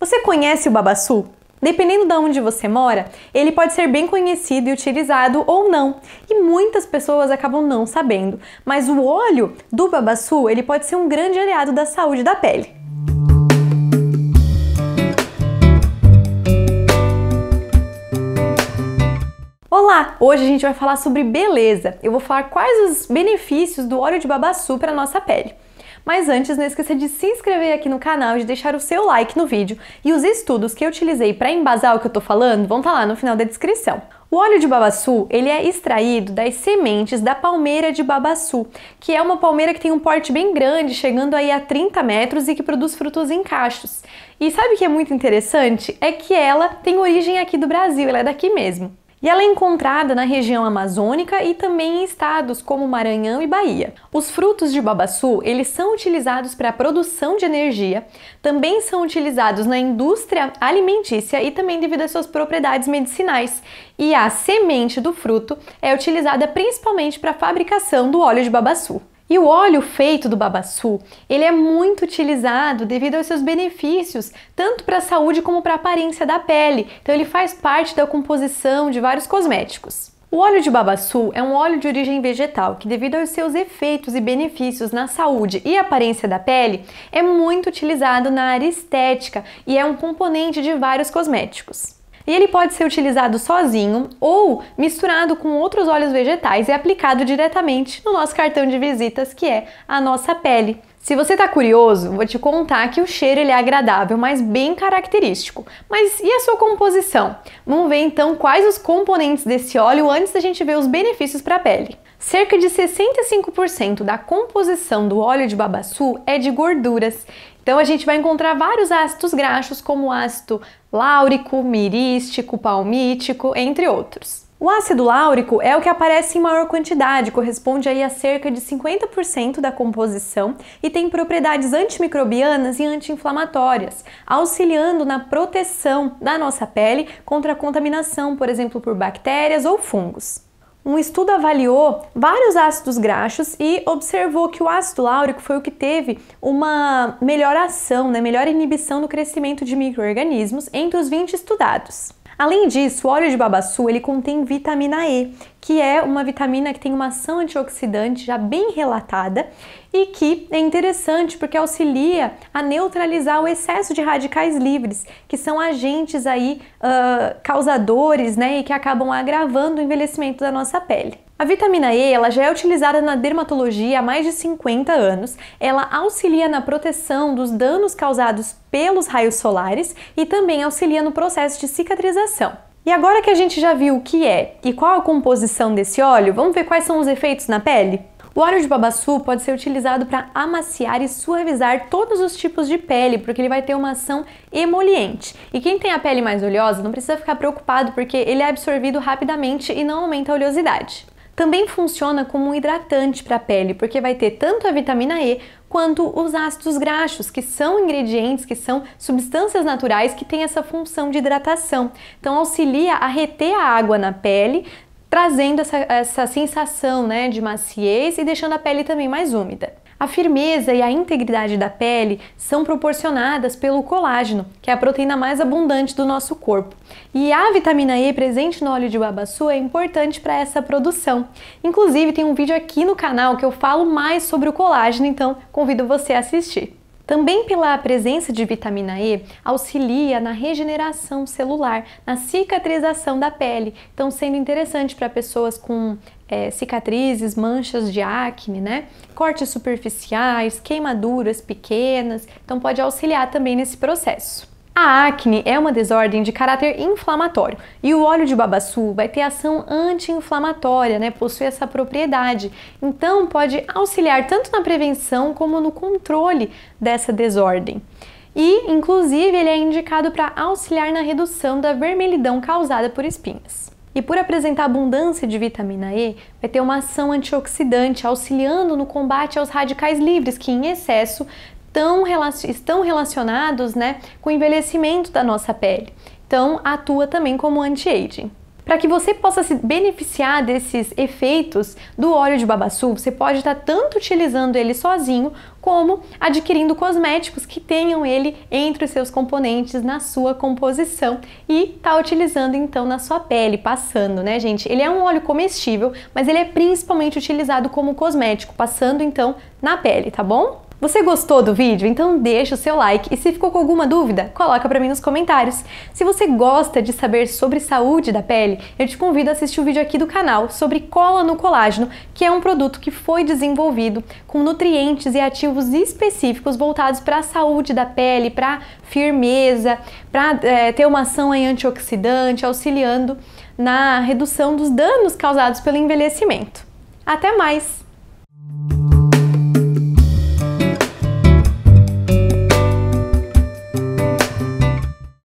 Você conhece o babaçu? Dependendo de onde você mora, ele pode ser bem conhecido e utilizado ou não, e muitas pessoas acabam não sabendo. Mas o óleo do babaçu, ele pode ser um grande aliado da saúde da pele. Olá! Hoje a gente vai falar sobre beleza. Eu vou falar quais os benefícios do óleo de babaçu para nossa pele. Mas antes, não esqueça de se inscrever aqui no canal e de deixar o seu like no vídeo. E os estudos que eu utilizei para embasar o que eu tô falando vão estar tá lá no final da descrição. O óleo de babaçu, ele é extraído das sementes da palmeira de babaçu, que é uma palmeira que tem um porte bem grande, chegando aí a 30 metros e que produz frutos em cachos. E sabe o que é muito interessante? É que ela tem origem aqui do Brasil, ela é daqui mesmo. E ela é encontrada na região amazônica e também em estados como Maranhão e Bahia. Os frutos de babaçu, eles são utilizados para a produção de energia, também são utilizados na indústria alimentícia e também devido às suas propriedades medicinais. E a semente do fruto é utilizada principalmente para a fabricação do óleo de babaçu. E o óleo feito do babaçu, ele é muito utilizado devido aos seus benefícios, tanto para a saúde como para a aparência da pele. Então ele faz parte da composição de vários cosméticos. O óleo de babaçu é um óleo de origem vegetal que, devido aos seus efeitos e benefícios na saúde e aparência da pele, é muito utilizado na área estética e é um componente de vários cosméticos. E ele pode ser utilizado sozinho ou misturado com outros óleos vegetais e aplicado diretamente no nosso cartão de visitas, que é a nossa pele. Se você está curioso, vou te contar que o cheiro ele é agradável, mas bem característico. Mas e a sua composição? Vamos ver então quais os componentes desse óleo antes da gente ver os benefícios para a pele. Cerca de 65% da composição do óleo de babaçu é de gorduras então a gente vai encontrar vários ácidos graxos, como ácido láurico, mirístico, palmítico, entre outros. O ácido láurico é o que aparece em maior quantidade, corresponde aí a cerca de 50% da composição e tem propriedades antimicrobianas e anti-inflamatórias, auxiliando na proteção da nossa pele contra a contaminação, por exemplo, por bactérias ou fungos um estudo avaliou vários ácidos graxos e observou que o ácido láurico foi o que teve uma melhor ação, né, melhor inibição no crescimento de micro-organismos entre os 20 estudados. Além disso, o óleo de babaçu ele contém vitamina E, que é uma vitamina que tem uma ação antioxidante já bem relatada e que é interessante porque auxilia a neutralizar o excesso de radicais livres, que são agentes aí uh, causadores, né, e que acabam agravando o envelhecimento da nossa pele. A vitamina E ela já é utilizada na dermatologia há mais de 50 anos. Ela auxilia na proteção dos danos causados pelos raios solares e também auxilia no processo de cicatrização. E agora que a gente já viu o que é e qual a composição desse óleo, vamos ver quais são os efeitos na pele? O óleo de babassu pode ser utilizado para amaciar e suavizar todos os tipos de pele, porque ele vai ter uma ação emoliente. E quem tem a pele mais oleosa não precisa ficar preocupado, porque ele é absorvido rapidamente e não aumenta a oleosidade também funciona como um hidratante para a pele, porque vai ter tanto a vitamina E quanto os ácidos graxos, que são ingredientes, que são substâncias naturais que têm essa função de hidratação. Então auxilia a reter a água na pele, trazendo essa, essa sensação né, de maciez e deixando a pele também mais úmida. A firmeza e a integridade da pele são proporcionadas pelo colágeno, que é a proteína mais abundante do nosso corpo. E a vitamina E presente no óleo de babassu é importante para essa produção. Inclusive, tem um vídeo aqui no canal que eu falo mais sobre o colágeno, então convido você a assistir. Também pela presença de vitamina E, auxilia na regeneração celular, na cicatrização da pele, então sendo interessante para pessoas com é, cicatrizes, manchas de acne, né? Cortes superficiais, queimaduras pequenas, então pode auxiliar também nesse processo. A acne é uma desordem de caráter inflamatório e o óleo de babaçu vai ter ação anti-inflamatória, né? Possui essa propriedade. Então pode auxiliar tanto na prevenção como no controle dessa desordem. E, inclusive, ele é indicado para auxiliar na redução da vermelhidão causada por espinhas. E por apresentar abundância de vitamina E, vai ter uma ação antioxidante auxiliando no combate aos radicais livres que, em excesso, estão relacionados né, com o envelhecimento da nossa pele. Então, atua também como anti-aging para que você possa se beneficiar desses efeitos do óleo de babassu, você pode estar tá tanto utilizando ele sozinho como adquirindo cosméticos que tenham ele entre os seus componentes na sua composição e tá utilizando então na sua pele, passando, né, gente? Ele é um óleo comestível, mas ele é principalmente utilizado como cosmético, passando então na pele, tá bom? Você gostou do vídeo? Então deixa o seu like e se ficou com alguma dúvida, coloca para mim nos comentários. Se você gosta de saber sobre saúde da pele, eu te convido a assistir o vídeo aqui do canal sobre cola no colágeno, que é um produto que foi desenvolvido com nutrientes e ativos específicos voltados para a saúde da pele, para firmeza, para é, ter uma ação antioxidante, auxiliando na redução dos danos causados pelo envelhecimento. Até mais!